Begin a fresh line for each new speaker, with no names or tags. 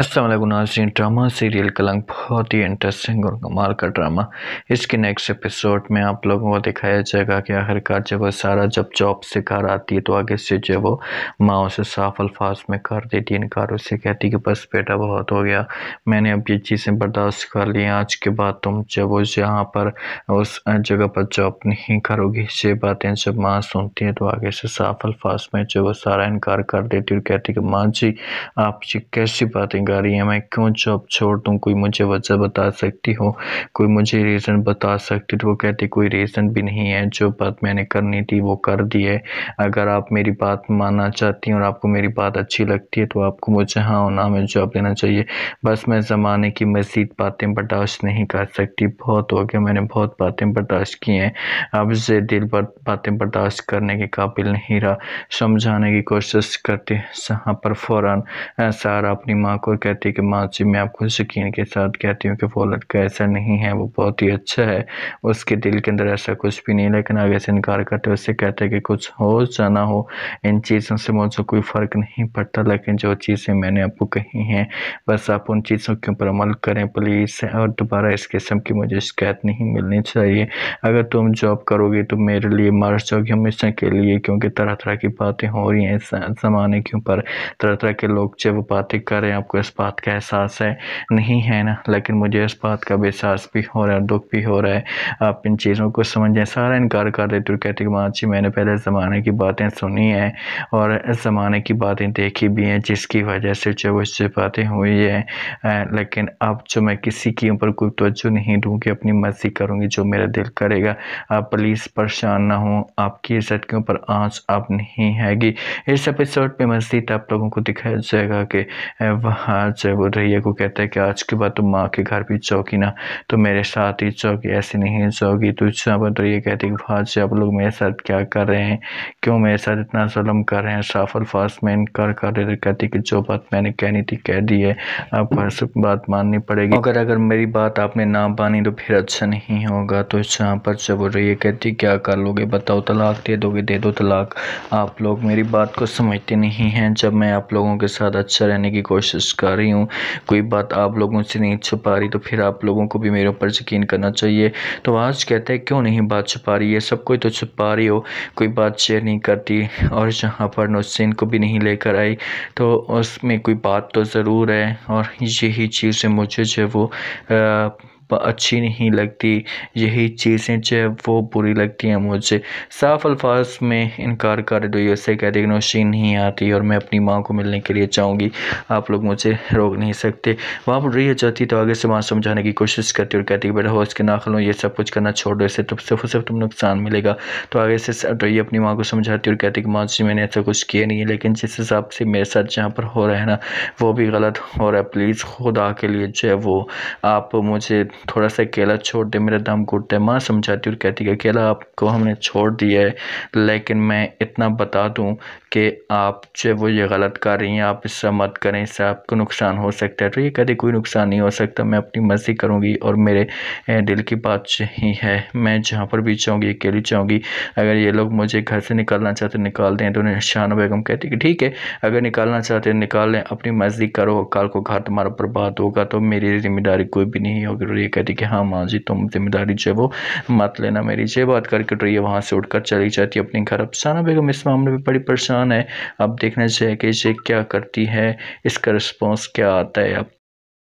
असल नाजरीन drama serial कलंक बहुत ही इंटरेस्टिंग और कमाल का ड्रामा इसके नेक्स्ट एपिसोड में आप लोगों को दिखाया जाएगा कि आखिरकार जब वह सारा जब जॉब से घर आती है तो आगे से जो वो माँ उसे साफ अल्फाज में कर देती है इनकार उसे कहती कि बस बेटा बहुत हो गया मैंने अब ये चीज़ें बर्दाश्त कर ली आज के बाद तुम जब उस यहाँ पर उस जगह पर जॉब नहीं करोगी ये बातें जब माँ सुनती है तो आगे से साफ अल्फाज में जो वो सारा इनकार कर देती है और कहती कि माँ जी आप ये कैसी बातें लगा रही है मैं क्यों जॉब छोड़ दूँ कोई मुझे वजह बता सकती हो कोई मुझे रीज़न बता सकती तो वो कहती कोई रीज़न भी नहीं है जो बात मैंने करनी थी वो कर दी है अगर आप मेरी बात मानना चाहती हैं और आपको मेरी बात अच्छी लगती है तो आपको मुझे हाँ और ना में जॉब देना चाहिए बस मैं ज़माने की मज़ीद बातें बर्दाश्त नहीं कर सकती बहुत हो गया मैंने बहुत बातें बर्दाश्त की हैं अब से दिल पर बातें बर्दाश्त करने के काबिल नहीं रहा समझाने की कोशिश करते जहाँ पर फ़ौर सारा अपनी माँ को कहती है कि माँ जी मैं आपको यकीन के साथ कहती हूँ कि वो लड़का ऐसा नहीं है वो बहुत ही अच्छा है उसके दिल के अंदर ऐसा कुछ भी नहीं लेकिन आगे से इनकार करते हुए उससे कहते हैं कि कुछ हो जाना हो इन चीज़ों से मुझे कोई फ़र्क नहीं पड़ता लेकिन जो चीज़ें मैंने आपको कही हैं बस आप उन चीज़ों के ऊपर अमल करें प्लीज़ और दोबारा इस किस्म की मुझे शिकायत नहीं मिलनी चाहिए अगर तुम जॉब करोगे तो मेरे लिए मर जाओगे हमेशा के लिए क्योंकि तरह तरह की बातें हो रही हैं इस ज़माने के ऊपर तरह तरह के लोग जब बातें करें आपको इस बात का एहसास है नहीं है ना लेकिन मुझे इस बात का भी एहसास भी हो रहा है दुख भी हो रहा है आप इन चीज़ों को समझें सारा इनकार कर देते हो कहते हैं माँ जी मैंने पहले ज़माने की बातें सुनी हैं और इस ज़माने की बातें देखी भी हैं जिसकी वजह से जो उससे बातें हुई हैं लेकिन अब जो मैं किसी के ऊपर कोई तोज्जो नहीं दूँगी अपनी मर्ज़ी करूँगी जो मेरा दिल करेगा आप प्लीज़ परेशान ना हो आपकी इज्जत के ऊपर आँच अब नहीं हैगी इस एपिसोड पर मज़ीद आप लोगों को दिखाया जाएगा कि वहाँ माँ से रैया को कहता है कि आज के बाद तुम माँ के घर भी चौकी ना तो मेरे साथ ही चौकी ऐसी नहीं चौकी तो इस पर रैया कहती है कि आप लोग मेरे साथ क्या कर रहे हैं क्यों मेरे साथ इतना जुलम कर रहे हैं साफ अल्फाज में इनकार कर रहे कहती कि जो बात मैंने कहनी थी कह दी है आप हर सब बात माननी पड़ेगी अगर अगर मेरी बात आपने ना मानी तो फिर अच्छा नहीं होगा तो इस यहाँ पर जब रैया कहती क्या कर लोगे बताओ तलाक दे दोगे दे दो तलाक आप लोग मेरी बात को समझते नहीं हैं जब मैं आप लोगों के साथ अच्छा रहने की कोशिश कर बता रही हूँ कोई बात आप लोगों से नहीं छुपा रही तो फिर आप लोगों को भी मेरे ऊपर यकीन करना चाहिए तो आज कहते हैं क्यों नहीं बात छुपा रही है सब कोई तो छुपा रही हो कोई बात शेयर नहीं करती और जहाँ पर नौसिन को भी नहीं लेकर आई तो उसमें कोई बात तो ज़रूर है और यही चीज़ें मुझे जो वो आ, अच्छी नहीं लगती यही चीज़ें जो है वो बुरी लगती हैं मुझे साफ अल्फाज में इनकार कर दो ये उससे कहते नौशीन नहीं आती और मैं अपनी माँ को मिलने के लिए चाहूँगी आप लोग मुझे रोक नहीं सकते वहाँ पर रही चाहती जाती तो आगे से माँ समझाने की कोशिश करती और कहती बेटा हो इसके नाखल ये सब कुछ करना छोड़ दो इससे तुम तो सिर्फ सिर्फ तुम नुकसान मिलेगा तो आगे से रही तो अपनी माँ को समझाती और कहती कि माँ जी मैंने ऐसा कुछ किया नहीं है लेकिन जिस हिसाब से मेरे साथ जहाँ पर हो रहा है ना वो भी गलत हो रहा है प्लीज़ खुदा के लिए जो है वो आप मुझे थोड़ा सा केला छोड़ दे मेरा दम घुटता है माँ समझाती और कहती है केला आपको हमने छोड़ दिया है लेकिन मैं इतना बता दूँ कि आप जो वो ये गलत कर रही हैं आप इससे मत करें इससे आपको नुकसान हो सकता है तो ये कहते कोई नुकसान नहीं हो सकता मैं अपनी मर्ज़ी करूँगी और मेरे दिल की बात ही है मैं जहाँ पर भी चाहूँगी अकेली चाहूँगी अगर ये लोग मुझे घर से निकालना चाहते निकाल दें तो उन्हें शान बेगम कहती कि ठीक है अगर निकालना चाहते निकाल लें अपनी मर्ज़ी करो कल को घर तुम्हारा बर्बाद होगा तो मेरी जिम्मेदारी कोई भी नहीं होगी ठीक कहती कि हाँ माँ जी तुम जिम्मेदारी जो वो मत लेना मेरी ये बात करके तो ये वहाँ से उठकर चली जाती है अपने घर अब साना बेगम इस मामले में बड़ी परेशान है अब देखना चाहिए कि ये क्या करती है इसका रिस्पॉन्स क्या आता है अब